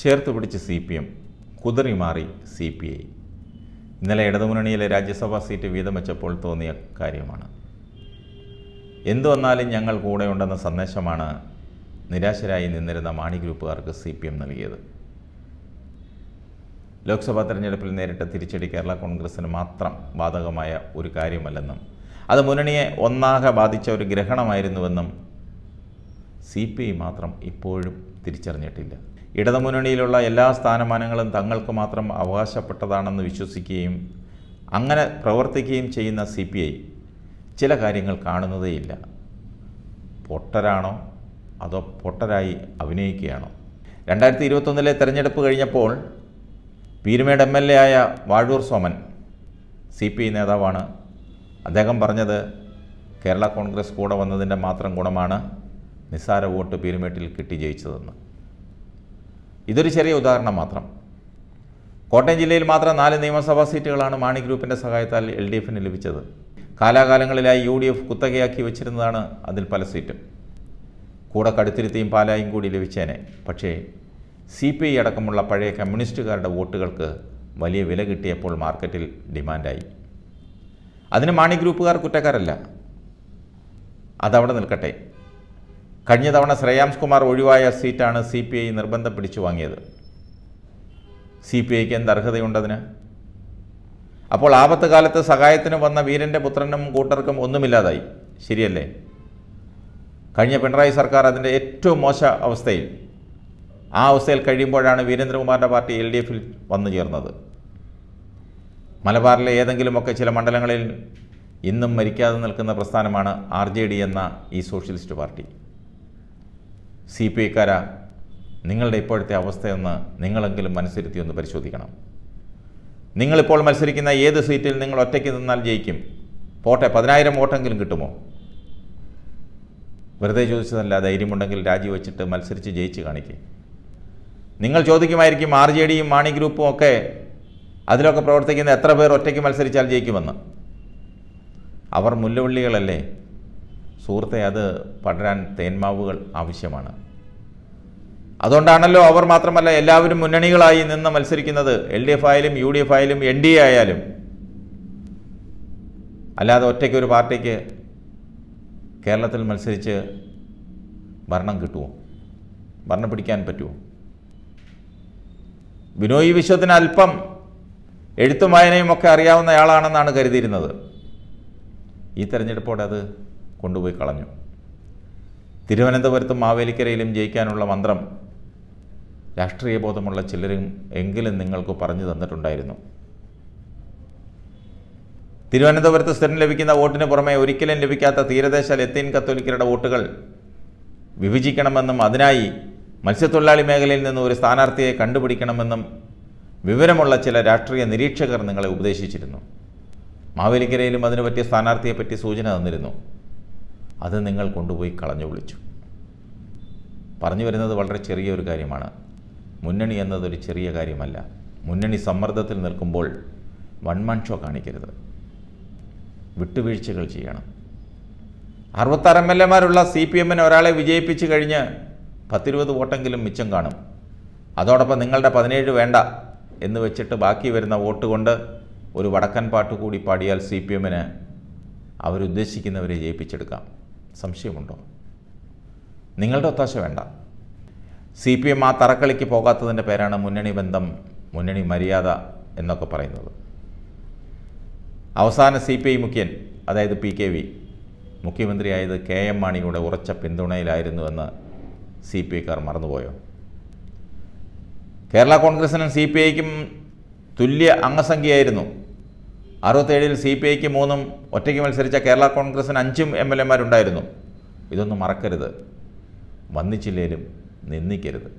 ചേർത്ത് പിടിച്ച് C P M കുതിറി മാറി സി പി ഐ ഇന്നലെ ഇടതുമുന്നണിയിലെ രാജ്യസഭാ സീറ്റ് വീതം വെച്ചപ്പോൾ തോന്നിയ കാര്യമാണ് എന്തു വന്നാലും ഞങ്ങൾ കൂടെയുണ്ടെന്ന സന്ദേശമാണ് നിരാശരായി നിന്നിരുന്ന മാണി ഗ്രൂപ്പുകാർക്ക് സി പി എം നൽകിയത് ലോക്സഭാ തെരഞ്ഞെടുപ്പിൽ നേരിട്ട തിരിച്ചടി കേരള കോൺഗ്രസിന് മാത്രം ബാധകമായ ഒരു കാര്യമല്ലെന്നും അത് മുന്നണിയെ ഒന്നാകെ ബാധിച്ച ഒരു ഗ്രഹണമായിരുന്നുവെന്നും സി പി ഐ മാത്രം ഇപ്പോഴും തിരിച്ചറിഞ്ഞിട്ടില്ല ഇടതുമുന്നണിയിലുള്ള എല്ലാ സ്ഥാനമാനങ്ങളും തങ്ങൾക്ക് മാത്രം അവകാശപ്പെട്ടതാണെന്ന് വിശ്വസിക്കുകയും അങ്ങനെ പ്രവർത്തിക്കുകയും ചെയ്യുന്ന സി പി ഐ ചില കാര്യങ്ങൾ കാണുന്നതേയില്ല പൊട്ടരാണോ അതോ പൊട്ടരായി അഭിനയിക്കുകയാണോ രണ്ടായിരത്തി ഇരുപത്തൊന്നിലെ തെരഞ്ഞെടുപ്പ് കഴിഞ്ഞപ്പോൾ പീരുമേട് എം എൽ എ ആയ Vazhoor Soman C P I നേതാവാണ് അദ്ദേഹം പറഞ്ഞത് കേരള കോൺഗ്രസ് കൂടെ വന്നതിൻ്റെ മാത്രം ഗുണമാണ് നിസ്സാര വോട്ട് പീരുമേട്ടിൽ കിട്ടി ജയിച്ചതെന്ന് ഇതൊരു ചെറിയ ഉദാഹരണം മാത്രം കോട്ടയം ജില്ലയിൽ മാത്രം നാല് നിയമസഭാ സീറ്റുകളാണ് മാണി ഗ്രൂപ്പിൻ്റെ സഹായത്താൽ എൽ ഡി എഫിന് ലഭിച്ചത് കാലാകാലങ്ങളിലായി യു ഡി എഫ് കുത്തകയാക്കി വെച്ചിരുന്നതാണ് അതിൽ പല സീറ്റും കൂടെ കടുത്തിരുത്തിയും പാലായും കൂടി ലഭിച്ചേനെ പക്ഷേ സി പി ഐ അടക്കമുള്ള പഴയ കമ്മ്യൂണിസ്റ്റുകാരുടെ വോട്ടുകൾക്ക് വലിയ വില കിട്ടിയപ്പോൾ മാർക്കറ്റിൽ ഡിമാൻഡായി അതിന് മാണി ഗ്രൂപ്പുകാർ കുറ്റക്കാരല്ല അതവിടെ നിൽക്കട്ടെ കഴിഞ്ഞ തവണ ശ്രേയാംസ് കുമാർ ഒഴിവായ സീറ്റാണ് സി പി ഐ നിർബന്ധം പിടിച്ചു വാങ്ങിയത് സി പി ഐക്ക് എന്ത് അർഹതയുണ്ടതിന് അപ്പോൾ കാലത്ത് സഹായത്തിന് വന്ന വീരൻ്റെ പുത്രനും കൂട്ടർക്കും ഒന്നുമില്ലാതായി ശരിയല്ലേ കഴിഞ്ഞ പിണറായി സർക്കാർ അതിൻ്റെ ഏറ്റവും മോശ അവസ്ഥയിൽ ആ അവസ്ഥയിൽ കഴിയുമ്പോഴാണ് വീരേന്ദ്രകുമാറിൻ്റെ പാർട്ടി എൽ ഡി എഫിൽ വന്നു ചേർന്നത് മലബാറിലെ ഏതെങ്കിലുമൊക്കെ ചില മണ്ഡലങ്ങളിൽ ഇന്നും മരിക്കാതെ നിൽക്കുന്ന പ്രസ്ഥാനമാണ് ആർ എന്ന ഈ സോഷ്യലിസ്റ്റ് പാർട്ടി സി പി ഐക്കാരാ നിങ്ങളുടെ ഇപ്പോഴത്തെ അവസ്ഥയൊന്ന് നിങ്ങളെങ്കിലും മനസ്സിരുത്തി ഒന്ന് പരിശോധിക്കണം നിങ്ങളിപ്പോൾ മത്സരിക്കുന്ന ഏത് സീറ്റിൽ നിങ്ങൾ ഒറ്റയ്ക്ക് നിന്നാൽ ജയിക്കും പോട്ടെ പതിനായിരം വോട്ടെങ്കിലും കിട്ടുമോ വെറുതെ ചോദിച്ചതല്ല ധൈര്യമുണ്ടെങ്കിൽ രാജിവെച്ചിട്ട് മത്സരിച്ച് ജയിച്ച് കാണിക്കും നിങ്ങൾ ചോദിക്കുമായിരിക്കും ആർ ജെ ഡിയും മാണി ഗ്രൂപ്പും ഒക്കെ അതിലൊക്കെ പ്രവർത്തിക്കുന്ന എത്ര പേർ ഒറ്റയ്ക്ക് മത്സരിച്ചാൽ ജയിക്കുമെന്ന് അവർ മുല്ലവള്ളികളല്ലേ സുഹൃത്തെ അത് പടരാൻ തേന്മാവുകൾ ആവശ്യമാണ് അതുകൊണ്ടാണല്ലോ അവർ മാത്രമല്ല എല്ലാവരും മുന്നണികളായി നിന്ന് മത്സരിക്കുന്നത് എൽ ഡി എഫ് ആയാലും യു ഡി എഫ് ആയാലും എൻ ഡി എ ആയാലും അല്ലാതെ ഒറ്റയ്ക്ക് ഒരു പാർട്ടിക്ക് കേരളത്തിൽ മത്സരിച്ച് ഭരണം കിട്ടുമോ ഭരണം പിടിക്കാൻ പറ്റുമോ ബിനോയ് വിശ്വത്തിന് അല്പം എഴുത്തും വായനയും ഒക്കെ അറിയാവുന്നയാളാണെന്നാണ് കരുതിയിരുന്നത് ഈ തെരഞ്ഞെടുപ്പോടെ അത് കൊണ്ടുപോയി കളഞ്ഞു തിരുവനന്തപുരത്തും മാവേലിക്കരയിലും ജയിക്കാനുള്ള മന്ത്രം രാഷ്ട്രീയ ബോധമുള്ള ചിലരും എങ്കിലും നിങ്ങൾക്ക് പറഞ്ഞു തന്നിട്ടുണ്ടായിരുന്നു തിരുവനന്തപുരത്ത് സ്ഥിരം ലഭിക്കുന്ന വോട്ടിന് പുറമെ ഒരിക്കലും ലഭിക്കാത്ത തീരദേശ ലത്തീൻ കത്തോലിക്കരുടെ വോട്ടുകൾ വിഭജിക്കണമെന്നും അതിനായി മത്സ്യത്തൊഴിലാളി മേഖലയിൽ നിന്ന് ഒരു സ്ഥാനാർത്ഥിയെ കണ്ടുപിടിക്കണമെന്നും വിവരമുള്ള ചില രാഷ്ട്രീയ നിരീക്ഷകർ നിങ്ങളെ ഉപദേശിച്ചിരുന്നു മാവേലിക്കരയിലും അതിനു പറ്റിയ സ്ഥാനാർത്ഥിയെപ്പറ്റി സൂചന തന്നിരുന്നു അത് നിങ്ങൾ കൊണ്ടുപോയി കളഞ്ഞു വിളിച്ചു പറഞ്ഞു വരുന്നത് വളരെ ചെറിയൊരു കാര്യമാണ് മുന്നണി എന്നതൊരു ചെറിയ കാര്യമല്ല മുന്നണി സമ്മർദ്ദത്തിൽ നിൽക്കുമ്പോൾ വൺമാൻ ഷോ കാണിക്കരുത് വിട്ടുവീഴ്ചകൾ ചെയ്യണം അറുപത്താറ് എം എൽ എമാരുള്ള സി പി എമ്മിന് ഒരാളെ വിജയിപ്പിച്ച് കഴിഞ്ഞ് പത്തിരുപത് വോട്ടെങ്കിലും മിച്ചം കാണും അതോടൊപ്പം നിങ്ങളുടെ പതിനേഴ് വേണ്ട എന്ന് വെച്ചിട്ട് ബാക്കി വരുന്ന വോട്ട് കൊണ്ട് ഒരു വടക്കൻ പാട്ട് കൂടി പാടിയാൽ സി പി എമ്മിന് അവരുദ്ദേശിക്കുന്നവരെ ജയിപ്പിച്ചെടുക്കാം സംശയമുണ്ടോ നിങ്ങളുടെ ഒത്താശ വേണ്ട സി പി എം ആ തറക്കളിക്ക് പോകാത്തതിൻ്റെ പേരാണ് മുന്നണി ബന്ധം മുന്നണി മര്യാദ എന്നൊക്കെ പറയുന്നത് അവസാന സി പി ഐ മുഖ്യൻ അതായത് പി കെ വി മുഖ്യമന്ത്രിയായത് കെ എം മാണിയുടെ ഉറച്ച പിന്തുണയിലായിരുന്നുവെന്ന് സി പി ഐക്കാർ മറന്നുപോയോ കേരള കോൺഗ്രസിനും സി പി ഐക്കും തുല്യ അംഗസംഖ്യയായിരുന്നു അറുപത്തേഴിൽ സി പി ഐക്ക് മൂന്നും ഒറ്റയ്ക്ക് മത്സരിച്ച കേരള കോൺഗ്രസിന് അഞ്ചും എം എൽ എമാരുണ്ടായിരുന്നു ഇതൊന്നും മറക്കരുത് വന്നിച്ചില്ലേലും നിന്ദിക്കരുത്